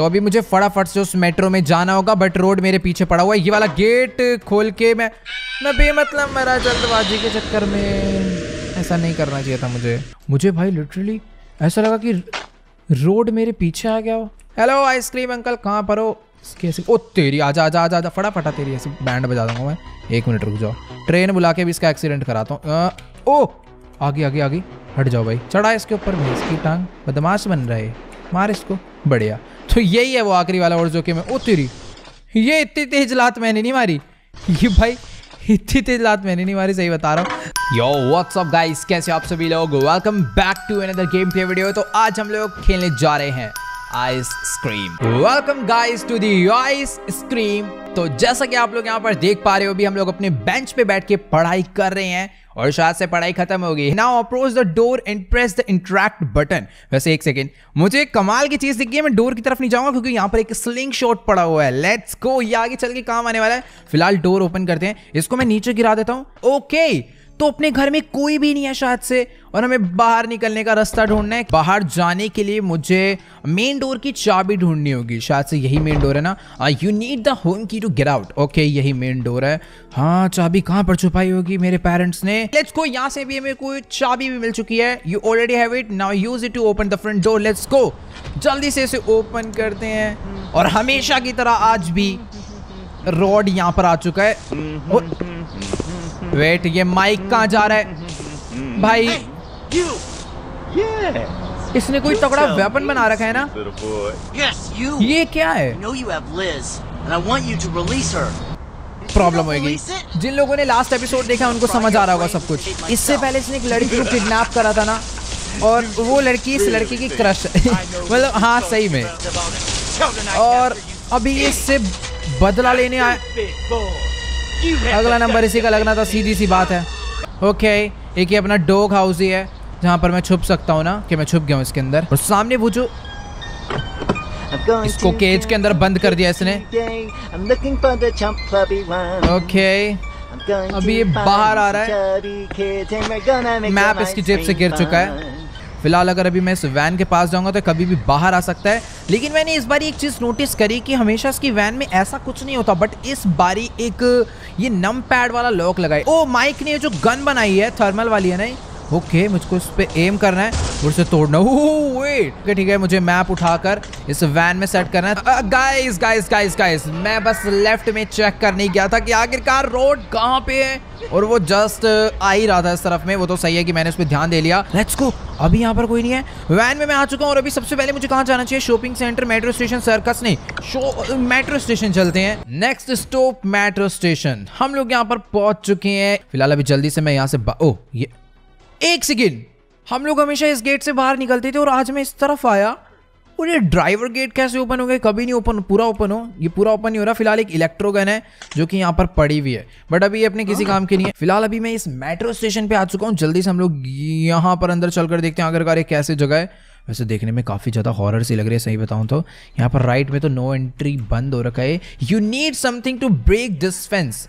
तो अभी मुझे फटाफट से उस मेट्रो में जाना होगा बट रोड मेरे पीछे पड़ा हुआ है ये वाला गेट खोल के मैं मैं बेमतलब मरा जल्दबाजी के चक्कर में ऐसा नहीं करना चाहिए था मुझे मुझे भाई लिटरली ऐसा लगा कि रोड मेरे पीछे आ गया हो हेलो आइसक्रीम अंकल कहाँ पर हो कैसे ओ तेरी आजा आजा आजा आजा फटाफटा तेरी ऐसे बैंड बजा दूंगा मैं एक मिनट रुक जाओ ट्रेन बुला के भी इसका एक्सीडेंट कराता हूँ ओ आगे आगे आगे हट जाओ भाई चढ़ा इसके ऊपर भाई इसकी टांग बदमाश बन रहे मार इसको बढ़िया तो यही है वो आखिरी वाला और जो कि मैं ओ तेरी ये इतनी तेज लात मैंने नहीं मारी ये भाई इतनी तेज लात मैंने नहीं मारी सही बता रहा हूँ यो व्हाट्सअप गाइस कैसे आप सभी लोग welcome back to another gameplay video तो आज हम लोग खेलने जा रहे हैं ice cream welcome guys to the ice cream तो जैसा कि आप लोग यहाँ पर देख पा रहे हो भी हम लोग अपने बेंच पे बैठ के पढ़ाई कर रहे हैं और शायद से पढ़ाई खत्म होगी now approach the door and press the interact button वैसे एक सेकेंड मुझे कमाल की चीज दिखी है मैं डोर की तरफ नहीं जाऊंगा क्योंकि यहाँ पर एक स्लिंग शॉट पड़ा हुआ है लेट्स गो ये आगे चल के काम आने वाला है फिलहाल डोर ओपन करते हैं इसको मैं नीचे गिरा देता हूँ ओके okay. तो अपने घर में कोई भी नहीं है शायद से और हमें बाहर निकलने का रास्ता ढूंढना है बाहर जाने के लिए मुझे मेन डोर की चाबी ढूंढनी होगी शायद से यही मेन डोर है ना you need the home key to get out okay यही मेन डोर है हाँ चाबी कहाँ पर छुपाई होगी मेरे पेरेंट्स ने लेट्स गो यहाँ से भी हमें कोई चाबी भी मिल चुकी है you already have it now use it to open the front door let's go जल्दी से इसे ओपन करते हैं और हमेशा की तरह आज भी रोड यहाँ पर आ चुका है हम्म, और हम्म, वेट ये माइक कहाँ जा रहा है भाई इसने कोई तगड़ा वेपन बना रखा है ना ये क्या है प्रॉब्लम होगी जिन लोगों ने लास्ट एपिसोड देखा उनको समझ आ रहा होगा सब कुछ इससे पहले इसने एक लड़की को किडनैप करा था ना और वो लड़की इस लड़की की क्रश मतलब हाँ सही में और अभी इससे बदला लेने आया अगला नंबर इसी का लगना था सीधी सी बात है ओके एक ये अपना डोग हाउस ही है जहाँ पर मैं छुप सकता हूँ ना कि मैं छुप गया हूँ इसके अंदर और सामने वो जो इसको केज के अंदर बंद कर दिया इसने ओके अभी ये बाहर आ रहा है मैप इसकी जेब से गिर चुका है फिलहाल अगर अभी मैं इस वैन के पास जाऊंगा तो कभी भी बाहर आ सकता है लेकिन मैंने इस बार एक चीज़ नोटिस करी कि हमेशा इसकी वैन में ऐसा कुछ नहीं होता बट इस बारी एक ये नम पैड वाला लॉक लगाए ओ माइक ने जो गन बनाई है थर्मल वाली है ना ओके मुझको इस पर एम करना है और उसे तोड़ना वेट ठीक है मुझे मैप उठाकर इस वैन में सेट करना है गाइस गाइस गाइस गाइस मैं बस लेफ्ट में चेक करने गया था कि आखिरकार रोड कहाँ पे है और वो जस्ट uh, आ ही रहा था इस तरफ में वो तो सही है कि मैंने उस पर ध्यान दे लिया लेट्स गो अभी यहाँ पर कोई नहीं है वैन में मैं आ चुका हूँ और अभी सबसे पहले मुझे कहाँ जाना चाहिए shopping centre metro station circus नहीं शो मेट्रो स्टेशन चलते हैं नेक्स्ट स्टॉप मेट्रो स्टेशन हम लोग यहाँ पर पहुंच चुके हैं फिलहाल अभी जल्दी से मैं यहाँ से ओ ये एक सेकेंड हम लोग हमेशा इस गेट से बाहर निकलते थे और आज मैं इस तरफ आया और ये ड्राइवर गेट कैसे ओपन हो गए कभी नहीं ओपन पूरा ओपन हो ये पूरा ओपन नहीं हो रहा फिलहाल एक इलेक्ट्रो गन है जो कि यहाँ पर पड़ी हुई है बट अभी अपने किसी काम के नहीं है फिलहाल अभी मैं इस मेट्रो स्टेशन पे आ चुका हूँ जल्दी से हम लोग यहाँ पर अंदर चलकर देखते हैं आखिरकार ये कैसे जगह है वैसे देखने में काफ़ी ज़्यादा हॉरर सी लग रही है सही बताऊँ तो यहाँ पर राइट में तो नो एंट्री बंद हो रखा है you need something to break this fence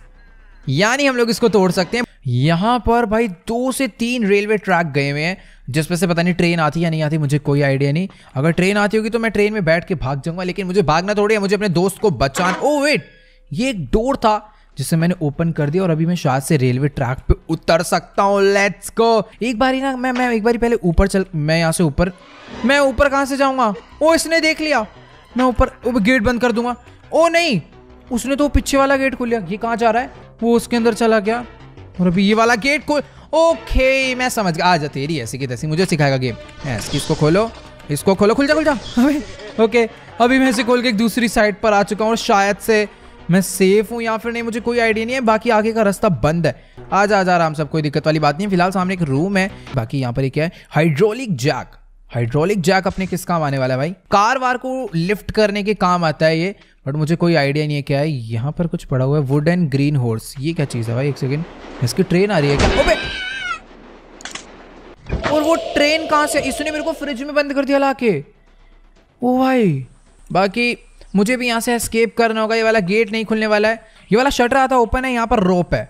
यानी हम लोग इसको तोड़ सकते हैं यहाँ पर भाई दो से तीन रेलवे ट्रैक गए हुए हैं जिसमें से पता नहीं ट्रेन आती या नहीं आती मुझे कोई आइडिया नहीं अगर ट्रेन आती होगी तो मैं ट्रेन में बैठ के भाग जाऊंगा लेकिन मुझे भागना थोड़ी है मुझे अपने दोस्त को बचाना ओ वेट ये एक डोर था जिसे मैंने ओपन कर दिया और अभी मैं शायद से रेलवे ट्रैक पे उतर सकता हूँ लेट्स गो एक बार ही ना मैं मैं एक बार पहले ऊपर चल मैं यहाँ से ऊपर मैं ऊपर कहाँ से जाऊँगा ओ इसने देख लिया मैं ऊपर गेट बंद कर दूंगा ओ नहीं उसने तो पीछे वाला गेट खोल लिया ये कहाँ जा रहा है वो उसके अंदर चला गया और अभी ये वाला गेट खोल ओके मैं समझ गया आ जा तेरी ऐसी की तैसी मुझे सिखाएगा गेम इसको खोलो इसको खोलो खुल जा खुल जा ओके अभी मैं इसे खोल के एक दूसरी साइड पर आ चुका हूँ और शायद से मैं सेफ हूँ या फिर नहीं मुझे कोई आइडिया नहीं है बाकी आगे का रास्ता बंद है आ जा जा आराम सब कोई दिक्कत वाली बात नहीं है फिलहाल सामने एक रूम है बाकी यहाँ पर एक है हाइड्रोलिक जैक हाइड्रोलिक जैक अपने किस काम आने वाला है भाई कार वार को लिफ्ट करने के काम आता है ये बट मुझे कोई आइडिया नहीं है क्या है यहाँ पर कुछ पड़ा हुआ है वुड एंड ग्रीन हॉर्स ये क्या चीज़ है भाई एक सेकेंड इसकी ट्रेन आ रही है क्या ओबे और वो ट्रेन कहाँ से इसने मेरे को फ्रिज में बंद कर दिया ला के ओ भाई बाकी मुझे भी यहाँ से एस्केप करना होगा ये वाला गेट नहीं खुलने वाला है ये वाला शटर आता ओपन है यहाँ पर रोप है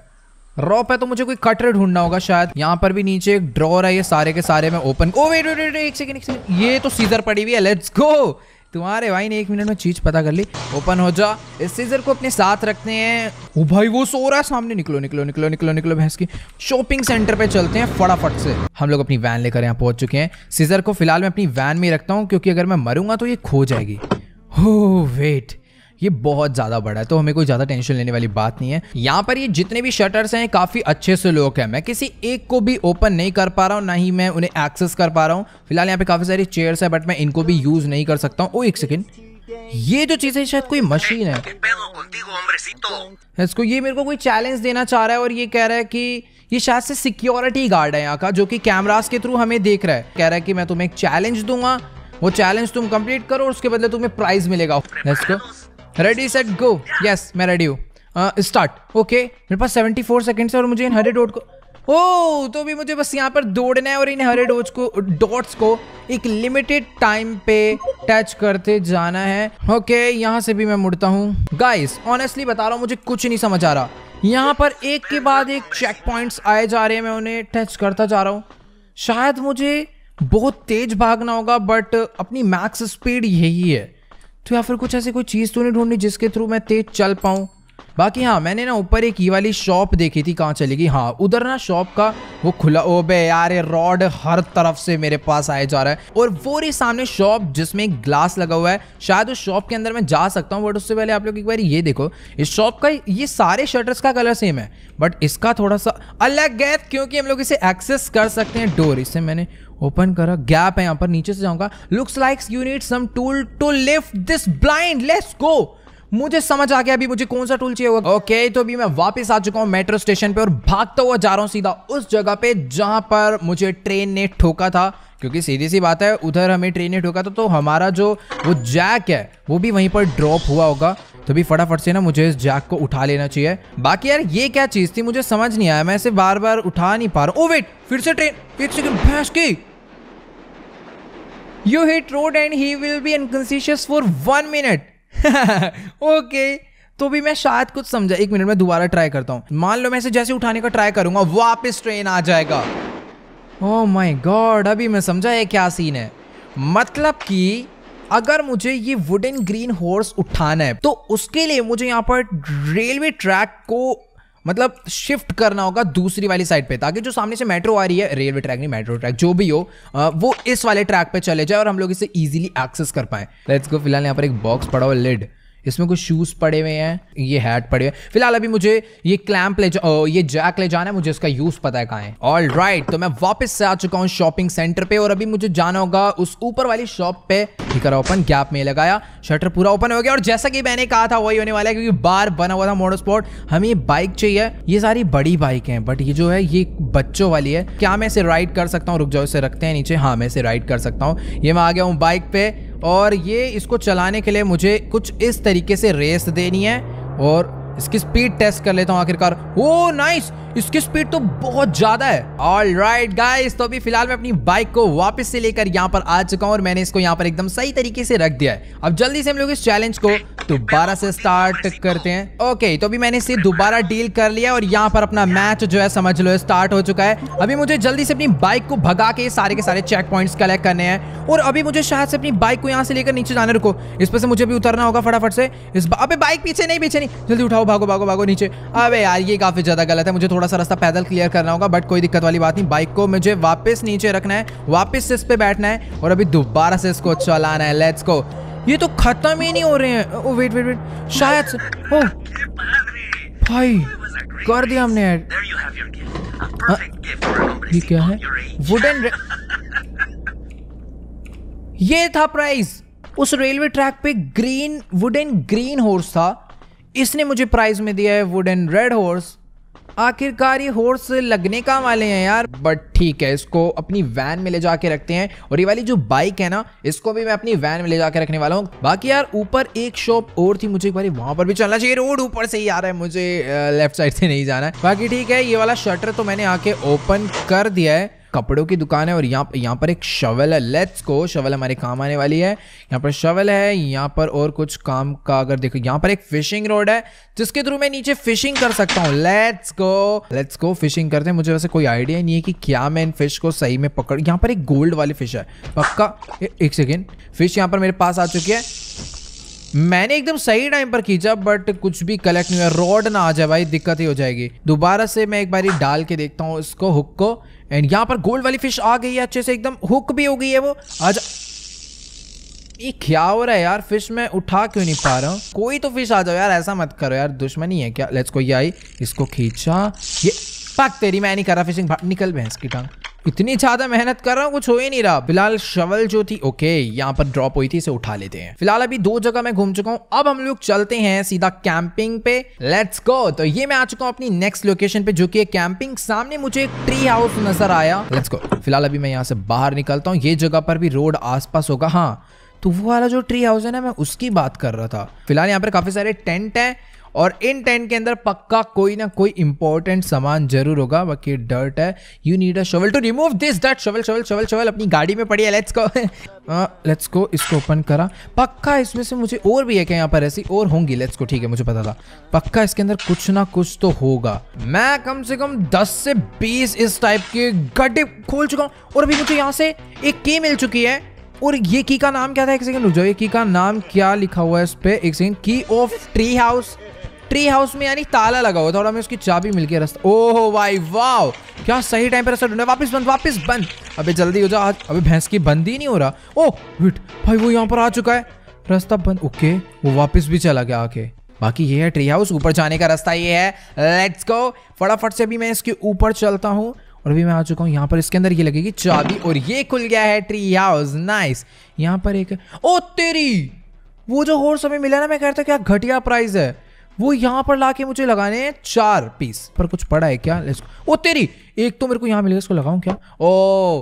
रॉप है तो मुझे कोई कटर ढूंढना होगा शायद यहाँ पर भी नीचे एक ड्रॉर है ये सारे के सारे में open oh wait wait wait एक सेकंड एक सेकंड ये तो सीजर पड़ी हुई है लेट्स गो तुम्हारे भाई ने एक मिनट में चीज पता कर ली ओपन हो जा इस सीजर को अपने साथ रखते हैं ओ भाई वो सो रहा है सामने निकलो निकलो निकलो निकलो निकलो भैंस की शॉपिंग सेंटर पे चलते हैं फटाफट से हम लोग अपनी वैन लेकर यहाँ पहुंच चुके हैं सीजर को फिलहाल मैं अपनी वैन में रखता हूँ क्योंकि अगर मैं मरूंगा तो ये खो जाएगी हो oh, वेट ये बहुत ज़्यादा बड़ा है तो हमें कोई ज़्यादा टेंशन लेने वाली बात नहीं है यहाँ पर ये जितने भी शटर्स हैं काफ़ी अच्छे से लोक है मैं किसी एक को भी ओपन नहीं कर पा रहा हूँ ना ही मैं उन्हें एक्सेस कर पा रहा हूँ फिलहाल यहाँ पे काफ़ी सारी चेयर्स है बट मैं इनको भी यूज़ नहीं कर सकता हूँ ओ एक सेकेंड ये जो चीज है शायद कोई मशीन है इसको ये मेरे को कोई चैलेंज देना चाह रहा है और ये कह रहा है कि ये शायद से सिक्योरिटी गार्ड है यहाँ का जो कि कैमरास के थ्रू हमें देख रहा है कह रहा है कि मैं तुम्हें एक चैलेंज दूंगा वो चैलेंज तुम कंप्लीट करो और उसके बदले तुम्हें प्राइज मिलेगा let's go ready set go yes मैं रेडी हूँ स्टार्ट uh, ओके मेरे पास 74 फोर सेकेंड्स और मुझे इन हरे डॉट को ओ oh, तो भी मुझे बस यहाँ पर दौड़ना है और इन हरे डॉट्स को डॉट्स को एक लिमिटेड टाइम पे टच करते जाना है ओके okay, यहाँ से भी मैं मुड़ता हूँ गाइस ऑनेस्टली बता रहा हूँ मुझे कुछ नहीं समझ आ रहा यहाँ पर एक के बाद एक चेक पॉइंट्स आए जा रहे हैं मैं उन्हें टच करता जा रहा हूँ शायद मुझे बहुत तेज भागना होगा बट अपनी मैक्स स्पीड यही है तो या फिर कुछ ऐसी कोई चीज़ तो नहीं ढूंढनी जिसके थ्रू मैं तेज चल पाऊँ बाकी हाँ मैंने ना ऊपर एक ये वाली शॉप देखी थी कहाँ चलेगी हाँ उधर ना शॉप का वो खुला ओ बे यार ये रॉड हर तरफ से मेरे पास आए जा रहा है और वो रही सामने शॉप जिसमें एक ग्लास लगा हुआ है शायद उस शॉप के अंदर मैं जा सकता हूँ बट उससे पहले आप लोग एक बार ये देखो इस शॉप का ये सारे शटर्स का कलर सेम है बट इसका थोड़ा सा अलग है क्योंकि हम लोग इसे एक्सेस कर सकते हैं डोर इसे मैंने ओपन करा गैप है यहाँ पर नीचे से जाऊँगा looks likes you need some tool to lift this blind let's go मुझे समझ आ गया अभी मुझे कौन सा टूल चाहिए होगा ओके तो अभी मैं वापस आ चुका हूँ मेट्रो स्टेशन पे और भागता हुआ जा रहा हूँ सीधा उस जगह पे जहाँ पर मुझे ट्रेन ने ठोका था क्योंकि सीधी सी बात है उधर हमें ट्रेन ने ठोका था तो हमारा जो वो जैक है वो भी वहीं पर ड्रॉप हुआ होगा तो भी फटाफट से ना मुझे इस जैक को उठा लेना चाहिए बाकी यार ये क्या चीज़ थी मुझे समझ नहीं आया मैं इसे बार बार उठा नहीं पा रहा ओ oh, वेट फिर से ट्रेन एक सेकंड भैंस की you hit Rod and he will be unconscious for one minute okay तो भी मैं शायद कुछ समझा एक मिनट में दोबारा ट्राई करता हूँ मान लो मैं इसे जैसे उठाने का ट्राई करूंगा वापस ट्रेन आ जाएगा ओ माई गॉड अभी मैं समझा ये क्या सीन है मतलब कि अगर मुझे ये वुडन ग्रीन हॉर्स उठाना है तो उसके लिए मुझे यहाँ पर रेलवे ट्रैक को मतलब शिफ्ट करना होगा दूसरी वाली साइड पे ताकि जो सामने से मेट्रो आ रही है रेलवे ट्रैक नहीं मेट्रो ट्रैक जो भी हो वो इस वाले ट्रैक पे चले जाए और हम लोग इसे इजीली एक्सेस कर पाए लेट्स गो फिलहाल यहाँ पर एक बॉक्स पड़ा हुआ लेड इसमें कुछ शूज़ पड़े हुए हैं ये हैट पड़े हुए हैं फिलहाल अभी मुझे ये क्लैम्प ले जा ये जैक ले जाना है मुझे इसका यूज़ पता है कहाँ है ऑल राइट right, तो मैं वापस से आ चुका हूँ शॉपिंग सेंटर पे और अभी मुझे जाना होगा उस ऊपर वाली शॉप पे करा ओपन गैप में लगाया शटर पूरा ओपन हो गया और जैसा कि मैंने कहा था वही होने वाला है क्योंकि बार बना हुआ था मोटर स्पोर्ट हमें बाइक चाहिए ये सारी बड़ी बाइक है बट ये जो है ये बच्चों वाली है क्या मैं इसे राइड कर सकता हूँ रुक जाओ इसे रखते हैं नीचे हाँ मैं इसे राइड कर सकता हूँ ये मैं आ गया हूँ बाइक पे और ये इसको चलाने के लिए मुझे कुछ इस तरीके से रेस देनी है और इसकी स्पीड टेस्ट कर लेता हूँ आखिरकार ओ oh, नाइस इसकी स्पीड तो बहुत ज्यादा है ऑल राइट गाइस तो अभी फिलहाल मैं अपनी बाइक को वापस से लेकर यहाँ पर आ चुका हूँ और मैंने इसको यहाँ पर एकदम सही तरीके से रख दिया है अब जल्दी से हम लोग इस चैलेंज को दोबारा से स्टार्ट करते हैं ओके तो अभी मैंने इसे दोबारा डील कर लिया और यहाँ पर अपना मैच जो है समझ लो स्टार्ट हो चुका है अभी मुझे जल्दी से अपनी बाइक को भगा के सारे के सारे चेक पॉइंट कलेक्ट करने हैं और अभी मुझे शायद से अपनी बाइक को यहाँ से लेकर नीचे जाने रुको इस पर से मुझे भी उतरना होगा फटाफट से इस अबे बाइक पीछे नहीं पीछे नहीं जल्दी उठाओ भागो भागो भागो नीचे अबे यार ये काफ़ी ज़्यादा गलत है मुझे थोड़ा सा रास्ता पैदल क्लियर करना होगा बट कोई दिक्कत वाली बात नहीं बाइक को मुझे वापस नीचे रखना है वापस से इस पर बैठना है और अभी दोबारा से इसको चलाना है लेट्स को ये तो खत्म ही नहीं हो रहे हैं ओ वेट वेट वेट शायद ओ भाई कर दिया हमने ऐड हाँ। ये क्या है वुडन ये था प्राइस उस रेलवे ट्रैक पे ग्रीन वुडन ग्रीन हॉर्स था इसने मुझे प्राइज में दिया है वुड एंड रेड हॉर्स आखिरकार ये हॉर्स लगने का वाले हैं यार बट ठीक है इसको अपनी वैन में ले जाके रखते हैं और ये वाली जो बाइक है ना इसको भी मैं अपनी वैन में ले जाके रखने वाला हूँ बाकी यार ऊपर एक शॉप और थी मुझे एक बार वहां पर भी चलना चाहिए रोड ऊपर से ही आ रहा है मुझे लेफ्ट साइड से नहीं जाना है बाकी ठीक है ये वाला शटर तो मैंने आके ओपन कर दिया है कपड़ों की दुकान है और यहाँ यहाँ पर एक शवल है लेट्स को शवल हमारे काम आने वाली है यहाँ पर शवल है यहाँ पर और कुछ काम का अगर देखो यहाँ पर एक फिशिंग रोड है जिसके थ्रू मैं नीचे फिशिंग कर सकता हूँ लेट्स को लेट्स को फिशिंग करते हैं मुझे वैसे कोई आइडिया नहीं है कि क्या मैं इन फिश को सही में पकड़ यहाँ पर एक गोल्ड वाली फिश है पक्का एक सेकेंड फिश यहाँ पर मेरे पास आ चुकी है मैंने एकदम सही टाइम पर खींचा बट कुछ भी कलेक्ट नहीं हुआ रोड ना आ जाए भाई दिक्कत ही हो जाएगी दोबारा से मैं एक बारी डाल के देखता हूँ इसको हुक को एंड यहाँ पर गोल्ड वाली फिश आ गई है अच्छे से एकदम हुक भी हो गई है वो आज ये क्या हो रहा है यार फिश मैं उठा क्यों नहीं पा रहा हूँ कोई तो फिश आ जाओ यार ऐसा मत करो यार दुश्मनी है क्या लेट्स को ये आई इसको खींचा ये पक तेरी मैं नहीं कर रहा फिशिंग निकल भैंस की टांग इतनी ज्यादा मेहनत कर रहा हूँ कुछ हो ही नहीं रहा फिलहाल शवल जो थी ओके यहाँ पर ड्रॉप हुई थी इसे उठा लेते हैं फिलहाल अभी दो जगह मैं घूम चुका हूँ अब हम लोग चलते हैं सीधा कैंपिंग पे लेट्स गो तो ये मैं आ चुका हूँ अपनी नेक्स्ट लोकेशन पे जो की कैंपिंग सामने मुझे एक ट्री हाउस नजर आया लेट्स गो फिलहाल अभी मैं यहाँ से बाहर निकलता हूँ ये जगह पर भी रोड आस होगा हाँ तो वो वाला जो ट्री हाउस है ना मैं उसकी बात कर रहा था फिलहाल यहाँ पर काफ़ी सारे टेंट हैं और इन टेंट के अंदर पक्का कोई ना कोई इंपॉर्टेंट सामान जरूर होगा बाकी डर्ट है you need a shovel to remove this dirt shovel shovel shovel shovel अपनी गाड़ी में पड़ी है लेट्स गो लेट्स गो इसको ओपन करा पक्का इसमें से मुझे और भी है क्या यहाँ पर ऐसी और होंगी लेट्स गो ठीक है मुझे पता था पक्का इसके अंदर कुछ ना कुछ तो होगा मैं कम से कम दस से बीस इस टाइप के गड्ढे खोल चुका हूँ और अभी मुझे यहाँ से एक की मिल चुकी है और ये की का नाम क्या था एक सेकंड रुक जाओ ये की का नाम क्या लिखा हुआ है इस पे एक second key of tree house tree house में यानी ताला लगा हुआ था और हमें उसकी चाबी मिल गया रास्ता ओह भाई वाह क्या सही टाइम पर रास्ता वापस बंद वापस बंद अबे जल्दी हो जा अबे भैंस की बंद ही नहीं हो रहा ओह वेट भाई वो यहाँ पर आ चुका है रास्ता बंद ओके वो वापस भी चला गया आके बाकी ये है ट्री हाउस ऊपर जाने का रास्ता ये है लेट्स गो फटाफट से भी मैं इसके ऊपर चलता हूँ और अभी मैं आ चुका हूँ यहाँ पर इसके अंदर ये लगेगी चाबी और ये खुल गया है ट्री हाउस नाइस यहाँ पर एक ओ तेरी वो जो हॉर्स हमें मिला ना मैं कह रहा था क्या घटिया प्राइस है वो यहाँ पर लाके मुझे लगाने हैं चार पीस पर कुछ पड़ा है क्या ओ तेरी एक तो मेरे को यहाँ मिलेगा इसको लगाऊ क्या ओ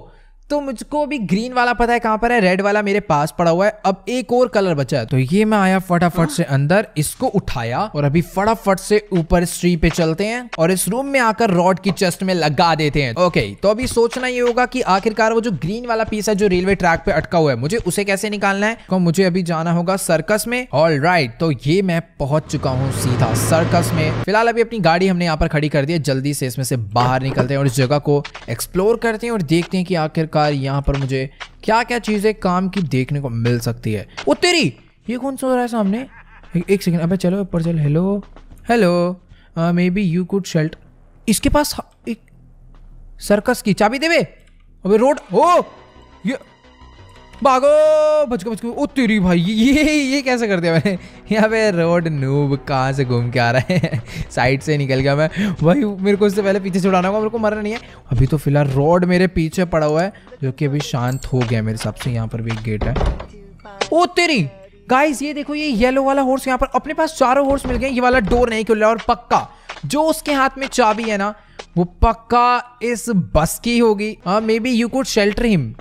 तो मुझको अभी ग्रीन वाला पता है कहाँ पर है रेड वाला मेरे पास पड़ा हुआ है अब एक और कलर बचा है तो ये मैं आया फटाफट से अंदर इसको उठाया और अभी फटाफट से ऊपर स्ट्री पे चलते हैं और इस रूम में आकर रॉड की चेस्ट में लगा देते हैं ओके तो अभी सोचना ये होगा कि आखिरकार वो जो ग्रीन वाला पीस है जो रेलवे ट्रैक पे अटका हुआ है मुझे उसे कैसे निकालना है तो मुझे अभी जाना होगा सर्कस में ऑल राइट तो ये मैं पहुंच चुका हूँ सीधा सर्कस में फिलहाल अभी अपनी गाड़ी हमने यहाँ पर खड़ी कर दी है जल्दी से इसमें से बाहर निकलते हैं और इस जगह को एक्सप्लोर करते हैं और देखते हैं कि आखिरकार आखिरकार यहाँ पर मुझे क्या क्या चीज़ें काम की देखने को मिल सकती है वो तेरी ये कौन सो रहा है सामने एक सेकेंड अबे चलो ऊपर चल hello hello maybe you could shelter इसके पास एक सर्कस की चाबी देवे अबे रोड हो ये भागो बचको बचको ओ तेरी भाई ये ये कैसे कर दिया मैंने यहाँ पे रोड नूब कहाँ से घूम के आ रहा है साइड से निकल गया मैं भाई मेरे को इससे पहले पीछे से उड़ाना होगा मेरे को मरना नहीं है अभी तो फिलहाल रोड मेरे पीछे पड़ा हुआ है जो कि अभी शांत हो गया मेरे हिसाब से यहाँ पर भी एक गेट है ओ तेरी गाइस ये देखो ये येलो वाला हॉर्स यहाँ पर अपने पास चारों हॉर्स मिल गए ये वाला डोर नहीं खुल रहा और पक्का जो उसके हाथ में चाबी है ना वो पक्का इस बस की होगी maybe you could shelter him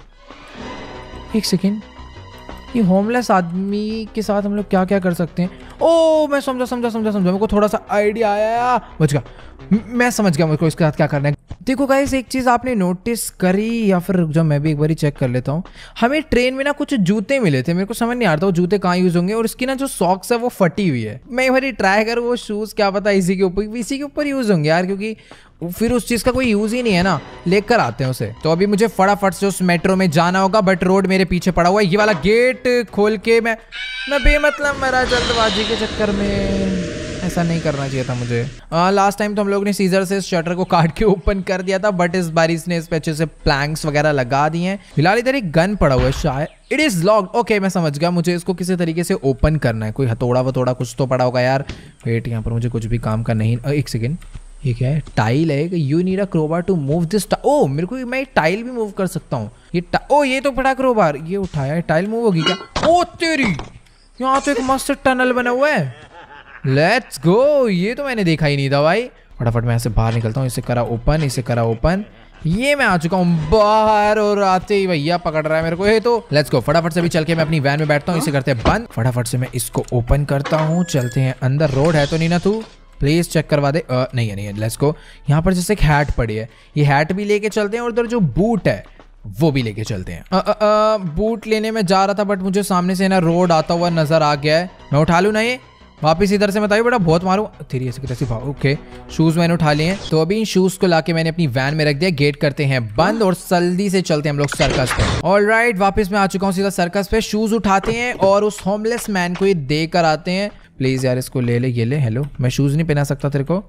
एक सेकेंड ये होमलेस आदमी के साथ हम लोग क्या क्या कर सकते हैं ओ मैं समझा समझा समझा समझा मेरे को थोड़ा सा आइडिया आया बच गया मैं समझ गया मेरे को इसके साथ क्या करना है देखो गाइस एक चीज़ आपने नोटिस करी या फिर जो मैं भी एक बार चेक कर लेता हूँ हमें ट्रेन में ना कुछ जूते मिले थे मेरे को समझ नहीं आ रहा वो जूते कहाँ यूज़ होंगे और इसकी ना जो सॉक्स है वो फटी हुई है मैं एक बार ट्राई कर वो शूज़ क्या पता इसी के ऊपर इसी के ऊपर यूज़ होंगे यार क्योंकि फिर उस चीज़ का कोई यूज़ ही नहीं है ना लेकर आते हैं उसे तो अभी मुझे फटाफट से उस मेट्रो में जाना होगा बट रोड मेरे पीछे पड़ा हुआ है ये वाला गेट खोल के मैं मैं बेमतलब मरा जल्दबाजी के चक्कर में ऐसा नहीं करना चाहिए था मुझे लास्ट टाइम तो हम लोग ने सीजर से शटर को काट के ओपन कर दिया था बट इस बार इसने इस पे अच्छे से प्लैंक्स वगैरह लगा दिए हैं फिलहाल इधर एक गन पड़ा हुआ है शायद इट इज़ लॉक ओके मैं समझ गया मुझे इसको किसी तरीके से ओपन करना है कोई हथौड़ा वथौड़ा कुछ तो पड़ा होगा यार वेट यहाँ पर मुझे कुछ भी काम का नहीं एक सेकेंड ये क्या है टाइल है you need a crowbar to move this oh मेरे को मैं टाइल भी मूव कर सकता हूँ ये ओ oh, ये तो पड़ा क्रोबार ये उठाया टाइल मूव होगी क्या ओ oh, तेरी यहाँ तो एक मस्त टनल बना हुआ है लेट्स गो ये तो मैंने देखा ही नहीं था भाई फटाफट मैं ऐसे बाहर निकलता हूँ इसे करा ओपन इसे करा ओपन ये मैं आ चुका हूँ बाहर और आते ही भैया पकड़ रहा है मेरे को ये तो लेट्स गो फटाफट से भी चल के मैं अपनी वैन में बैठता हूँ इसे करते हैं बंद फटाफट से मैं इसको ओपन करता हूँ चलते हैं अंदर रोड है तो नहीं ना तू प्लीज चेक करवा दे आ, नहीं है नहीं है लेट्स गो यहाँ पर जैसे एक हैट पड़ी है ये हैट भी लेके चलते हैं और उधर जो बूट है वो भी लेके चलते हैं आ, आ, आ, बूट लेने में जा रहा था बट मुझे सामने से ना रोड आता हुआ नजर आ गया है मैं उठा लू ना ये वापस इधर से बताइए बेटा बहुत मारू थ्री ऐसे कैसे ओके शूज़ मैंने उठा लिए तो अभी इन शूज़ को लाके मैंने अपनी वैन में रख दिया गेट करते हैं बंद और जल्दी से चलते हैं हम लोग सर्कस पे ऑल राइट वापिस मैं आ चुका हूँ सीधा सर्कस पे शूज़ उठाते हैं और उस होमलेस मैन को ये दे कर आते हैं प्लीज़ यार इसको ले ले ये ले हेलो मैं शूज़ नहीं पहना सकता तेरे को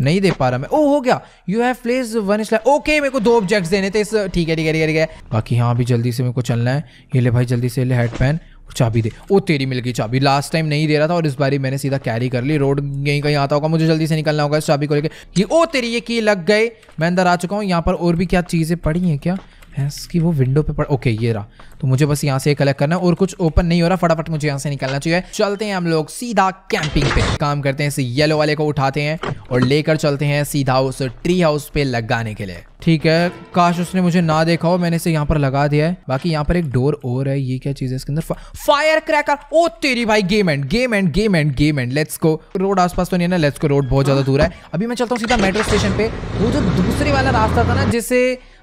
नहीं दे पा रहा मैं ओ oh, हो गया you have place one is okay मेरे को दो ऑब्जेक्ट्स देने थे इस है ठीक है ठीक है ठीक है बाकी हाँ अभी जल्दी से मेरे को चलना है ये ले भाई जल्दी से ले हेड पैन चाबी दे वो तेरी मिल गई चाबी लास्ट टाइम नहीं दे रहा था और इस बारी मैंने सीधा कैरी कर ली रोड यहीं कहीं आता होगा मुझे जल्दी से निकलना होगा इस चाबी को लेकर ये ओ तेरी ये की लग गए मैं अंदर आ चुका हूँ यहाँ पर और भी क्या चीज़ें पड़ी हैं क्या भैंस की वो विंडो पे पड़ ओके ये रहा तो मुझे बस यहाँ से कलेक्ट करना है और कुछ ओपन नहीं हो रहा फटाफट मुझे यहाँ से निकलना चाहिए चलते हैं हम लोग सीधा कैंपिंग पे काम करते हैं इस येलो वाले को उठाते हैं और लेकर चलते हैं सीधा उस ट्री हाउस पे लगाने के लिए ठीक है काश उसने मुझे ना देखा हो मैंने इसे यहाँ पर लगा दिया है बाकी यहाँ पर एक डोर और है ये क्या चीज है इसके अंदर फायर क्रैकर ओ तेरी भाई game end game end game end game end let's को रोड आसपास तो नहीं है ना लेट्स को रोड बहुत ज्यादा दूर है अभी मैं चलता हूँ सीधा मेट्रो स्टेशन पे वो जो दूसरे वाला रास्ता था ना जिसे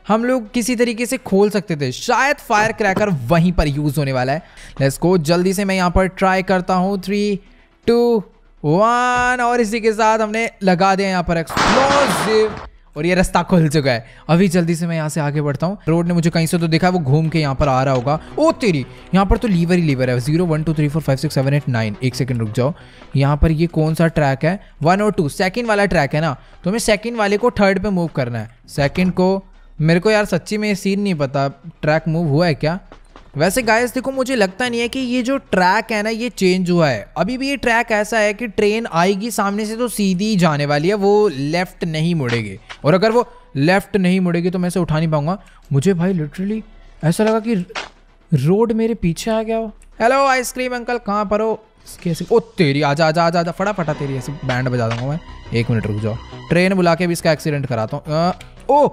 हम लोग किसी तरीके से खोल सकते थे शायद फायर क्रैकर वहीं पर यूज होने वाला है लेट्स गो जल्दी से मैं यहाँ पर ट्राई करता हूँ थ्री टू वन और इसी के साथ हमने लगा दिया यहाँ पर एक्सप्लोसिव और ये रास्ता खुल चुका है अभी जल्दी से मैं यहाँ से आगे बढ़ता हूँ रोड ने मुझे कहीं से तो देखा वो घूम के यहाँ पर आ रहा होगा ओ तेरी यहाँ पर तो लीवर ही लीवर है zero one two three four five six seven eight nine एक सेकंड रुक जाओ यहाँ पर ये कौन सा ट्रैक है वन और टू सेकेंड वाला ट्रैक है ना तो हमें सेकेंड वाले को थर्ड पर मूव करना है सेकेंड को मेरे को यार सच्ची में ये सीन नहीं पता ट्रैक मूव हुआ है क्या वैसे गाइस देखो मुझे लगता नहीं है कि ये जो ट्रैक है ना ये चेंज हुआ है अभी भी ये ट्रैक ऐसा है कि ट्रेन आएगी सामने से तो सीधी जाने वाली है वो लेफ्ट नहीं मुड़ेगी और अगर वो लेफ्ट नहीं मुड़ेगी तो मैं इसे उठा नहीं पाऊंगा मुझे भाई लिटरली ऐसा लगा कि रोड मेरे पीछे आ गया हेलो आइसक्रीम अंकल कहाँ पर हो कैसे ओ तेरी आजा आजा आजा आजा फटाफटा तेरी ऐसे बैंड बजा दूंगा मैं एक मिनट रुक जाओ ट्रेन बुला के भी इसका एक्सीडेंट कराता हूँ ओ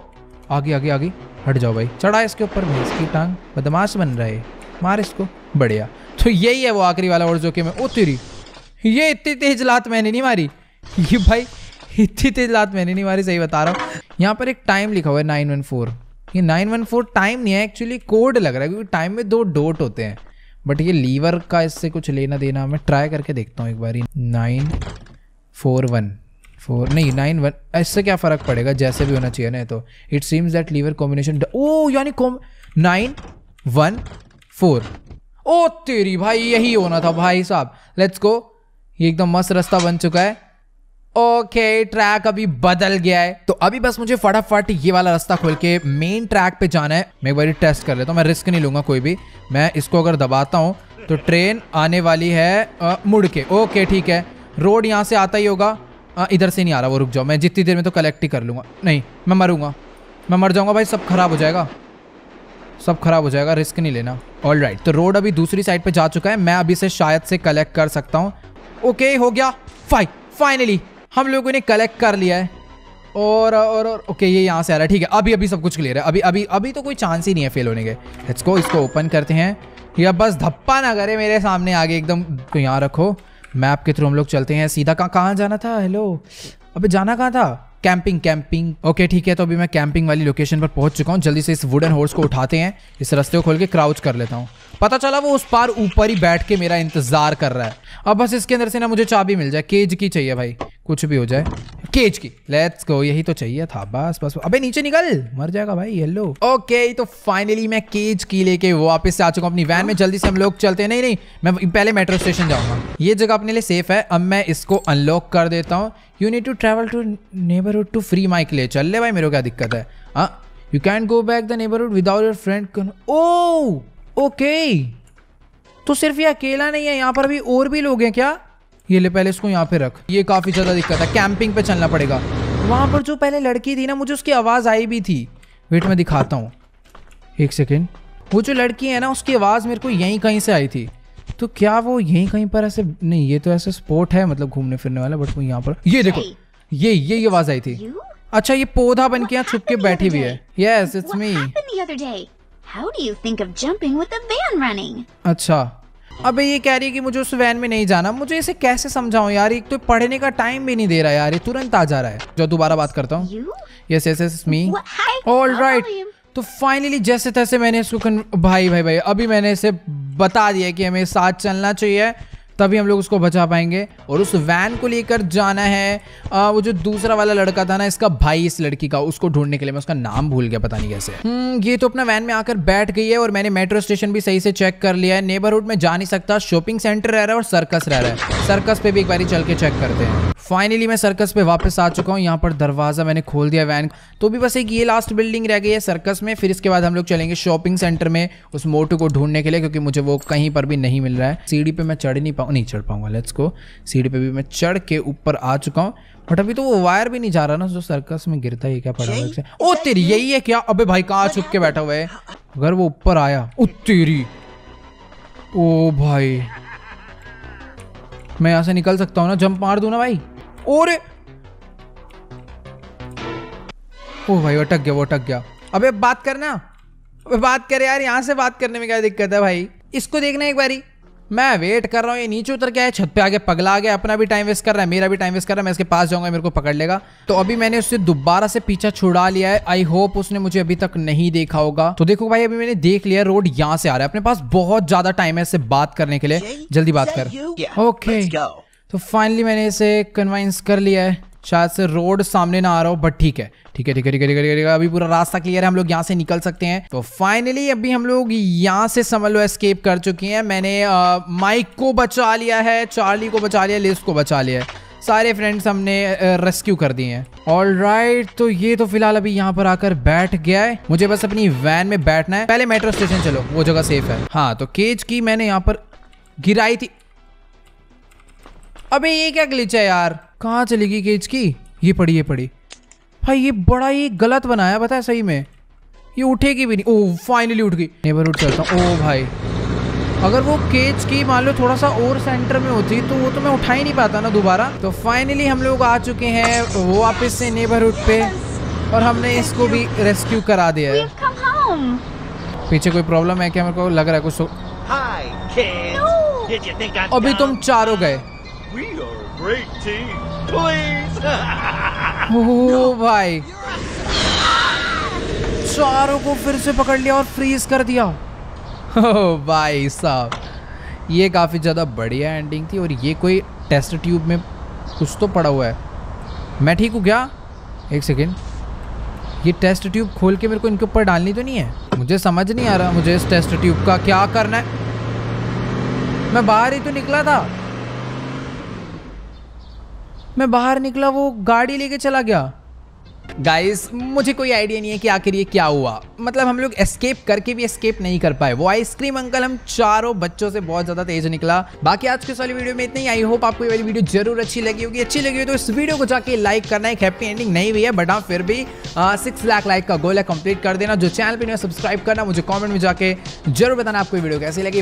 आगे आगे आगे हट जाओ भाई चढ़ा इसके ऊपर भैंस इसकी टांग बदमाश बन रहे मार इसको बढ़िया तो यही है वो आखिरी वाला और जो कि मैं उतरी ये इतनी तेज लात मैंने नहीं मारी ये भाई इतनी तेज लात मैंने नहीं मारी सही बता रहा हूँ यहाँ पर एक टाइम लिखा हुआ है नाइन वन फोर ये नाइन वन फोर टाइम नहीं है एक्चुअली कोड लग रहा है क्योंकि टाइम में दो डोट होते हैं बट ये लीवर का इससे कुछ लेना देना मैं ट्राई करके देखता हूँ एक बार नाइन फोर वन फोर नहीं नाइन वन इससे क्या फ़र्क पड़ेगा जैसे भी होना चाहिए ना तो it seems that lever combination ओ यानी कॉम नाइन वन फोर ओ तेरी भाई यही होना था भाई साहब लेट्स गो ये एकदम मस्त रास्ता बन चुका है ओके ट्रैक अभी बदल गया है तो अभी बस मुझे फटाफट ये वाला रास्ता खोल के मेन ट्रैक पे जाना है मैं एक बार टेस्ट कर लेता हूँ मैं रिस्क नहीं लूंगा कोई भी मैं इसको अगर दबाता हूँ तो ट्रेन आने वाली है आ, मुड़ के ओके ठीक है रोड यहाँ से आता ही होगा आ, हाँ, इधर से नहीं आ रहा वो रुक जाओ मैं जितनी देर में तो कलेक्ट ही कर लूँगा नहीं मैं मरूँगा मैं मर जाऊँगा भाई सब ख़राब हो जाएगा सब खराब हो जाएगा रिस्क नहीं लेना ऑल राइट right, तो रोड अभी दूसरी साइड पर जा चुका है मैं अभी से शायद से कलेक्ट कर सकता हूँ ओके हो गया फाइन फाइनली हम लोगों ने कलेक्ट कर लिया है और और और ओके ये यहाँ से आ रहा है ठीक है अभी अभी सब कुछ क्लियर है अभी अभी अभी तो कोई चांस ही नहीं है फेल होने के लेट्स गो इसको ओपन करते हैं या बस धप्पा ना करे मेरे सामने आगे एकदम यहाँ रखो मैप के थ्रू हम लोग चलते हैं सीधा कहाँ कहाँ जाना था हेलो अबे जाना कहाँ था कैंपिंग कैंपिंग ओके ठीक है तो अभी मैं कैंपिंग वाली लोकेशन पर पहुंच चुका हूँ जल्दी से इस वुडन हॉर्स को उठाते हैं इस रास्ते को खोल के क्राउच कर लेता हूँ पता चला वो उस पार ऊपर ही बैठ के मेरा इंतजार कर रहा है अब बस इसके अंदर से ना मुझे चाबी मिल जाए केज की चाहिए भाई कुछ भी हो जाए केज की लेट्स गो यही तो चाहिए था बस बस अबे नीचे निकल मर जाएगा भाई हेलो ओके okay, तो फाइनली मैं केज की लेके वापस से आ चुका हूँ अपनी वैन में जल्दी से हम लोग चलते हैं नहीं नहीं मैं पहले मेट्रो स्टेशन जाऊँगा ये जगह अपने लिए सेफ है अब मैं इसको अनलॉक कर देता हूँ you need to travel to neighbourhood to free Mike ले चल ले भाई मेरे को क्या दिक्कत है you can go back the neighbourhood without your friend oh okay तो सिर्फ ये अकेला नहीं है यहाँ पर भी और भी लोग हैं क्या ये ले पहले इसको यहाँ पे रख ये काफी ज्यादा दिक्कत है कैंपिंग पे चलना पड़ेगा वहां पर जो पहले लड़की थी ना मुझे उसकी आवाज आई भी थी वेट मैं दिखाता हूँ एक सेकेंड वो जो लड़की है ना उसकी आवाज़ मेरे को यहीं कहीं से आई थी तो क्या वो यहीं कहीं पर ऐसे नहीं ये तो ऐसे स्पोर्ट है मतलब घूमने फिरने वाला बट वो यहाँ पर ये देखो ये ये ये आवाज़ आई थी अच्छा ये पौधा बन के यहाँ छुप के बैठी हुई है yes it's me How do you think of jumping with a van running? अच्छा अबे ये कह रही है कि मुझे उस वैन में नहीं जाना मुझे इसे कैसे समझाऊं यार एक तो पढ़ने का टाइम भी नहीं दे रहा यार ये तुरंत आ जा रहा है जो दोबारा बात करता हूँ yes yes yes me all right तो फाइनली जैसे तैसे मैंने इसको भाई भाई भाई अभी मैंने इसे बता दिया कि हमें साथ चलना चाहिए तभी हम लोग उसको बचा पाएंगे और उस वैन को लेकर जाना है आ, वो जो दूसरा वाला लड़का था ना इसका भाई इस लड़की का उसको ढूंढने के लिए मैं उसका नाम भूल गया पता नहीं कैसे हम्म, ये तो अपना वैन में आकर बैठ गई है और मैंने मेट्रो स्टेशन भी सही से चेक कर लिया है नेबरहुड में जा नहीं सकता शॉपिंग सेंटर रह रहा है और सर्कस रह रहा है सर्कस पे भी एक बार चल के चेक करते हैं फाइनली मैं सर्कस पे वापस आ चुका हूँ यहाँ पर दरवाजा मैंने खोल दिया वैन तो भी बस एक ये लास्ट बिल्डिंग रह गई है सर्कस में फिर इसके बाद हम लोग चलेंगे शॉपिंग सेंटर में उस मोटू को ढूंढने के लिए क्योंकि मुझे वो कहीं पर भी नहीं मिल रहा है सीढ़ी पे मैं चढ़ नहीं पाऊँ पाऊँगा नहीं चढ़ पाऊँगा लेट्स को सीढ़ी पे भी मैं चढ़ के ऊपर आ चुका हूँ बट अभी तो वो वायर भी नहीं जा रहा ना जो सर्कस में गिरता है क्या पड़ा है ओ तेरी यही है क्या अबे भाई कहाँ छुप के बैठा हुआ है अगर वो ऊपर आया ओ तेरी ओ भाई मैं यहाँ से निकल सकता हूँ ना जंप मार दू ना भाई और ओ भाई वो अटक गया वो अटक गया अबे बात करना अबे बात करे यार यहाँ से बात करने में क्या दिक्कत है भाई इसको देखना एक बारी मैं वेट कर रहा हूँ ये नीचे उतर के आए छत पे आगे पगला आ गया अपना भी टाइम वेस्ट कर रहा है मेरा भी टाइम वेस्ट कर रहा है मैं इसके पास जाऊँगा मेरे को पकड़ लेगा तो अभी मैंने उससे दोबारा से पीछा छुड़ा लिया है आई होप उसने मुझे अभी तक नहीं देखा होगा तो देखो भाई अभी मैंने देख लिया रोड यहाँ से आ रहा है अपने पास बहुत ज्यादा टाइम है इससे बात करने के लिए जल्दी बात कर ओके तो फाइनली मैंने इसे कन्वाइंस कर लिया है शायद से रोड सामने ना आ रहा हो बट ठीक है ठीक है ठीक है ठीक है ठीक है अभी पूरा रास्ता क्लियर है हम लोग यहाँ से निकल सकते हैं तो फाइनली अभी हम लोग यहाँ से समझ लो एस्केप कर चुके हैं मैंने माइक को बचा लिया है चार्ली को बचा लिया लिस्ट को बचा लिया है सारे फ्रेंड्स हमने रेस्क्यू कर दिए हैं ऑल राइट तो ये तो फिलहाल अभी यहाँ पर आकर बैठ गया है मुझे बस अपनी वैन में बैठना है पहले मेट्रो स्टेशन चलो वो जगह सेफ है हाँ तो केज की मैंने यहाँ पर गिराई थी अबे ये क्या ग्लिच है यार कहा चली गई केज की ये पड़ी ये पड़ी भाई ये बड़ा ही गलत बनाया बता सही में ये उठेगी भी नहीं ओह फाइनली उठ गई नेबरहुड चलता हूँ ओह भाई अगर वो केज की मान लो थोड़ा सा और सेंटर में होती तो वो तो मैं उठा ही नहीं पाता ना दोबारा तो फाइनली हम लोग आ चुके हैं वो वापस से नेबरहुड पे और हमने इसको भी रेस्क्यू करा दिया है पीछे कोई प्रॉब्लम है क्या मेरे को लग रहा है कुछ तो- अभी तुम चारों गए great team. Please. no. Oh, भाई चारों को फिर से पकड़ लिया और फ्रीज कर दिया ओ oh, भाई साहब ये काफ़ी ज़्यादा बढ़िया एंडिंग थी और ये कोई टेस्ट ट्यूब में कुछ तो पड़ा हुआ है मैं ठीक हूँ क्या एक सेकेंड ये टेस्ट ट्यूब खोल के मेरे को इनके ऊपर डालनी तो नहीं है मुझे समझ नहीं आ रहा मुझे इस टेस्ट ट्यूब का क्या करना है मैं बाहर ही तो निकला था मैं बाहर निकला वो गाड़ी लेके चला गया गाइस मुझे कोई आइडिया नहीं है कि आखिर ये क्या हुआ मतलब हम लोग एस्केप करके भी एस्केप नहीं कर पाए वो आइसक्रीम अंकल हम चारों बच्चों से बहुत ज़्यादा तेज निकला बाकी आज के वाली वीडियो में इतना ही आई होप आपको ये वाली वीडियो जरूर अच्छी लगी होगी अच्छी लगी हो तो इस वीडियो को जाके लाइक करना एक हैप्पी एंडिंग नहीं हुई है बट हाँ फिर भी सिक्स लाख लाइक का गोल है कंप्लीट कर देना जो चैनल पर सब्सक्राइब करना मुझे कॉमेंट में जाके जरूर बताना आपको वीडियो कैसी लगी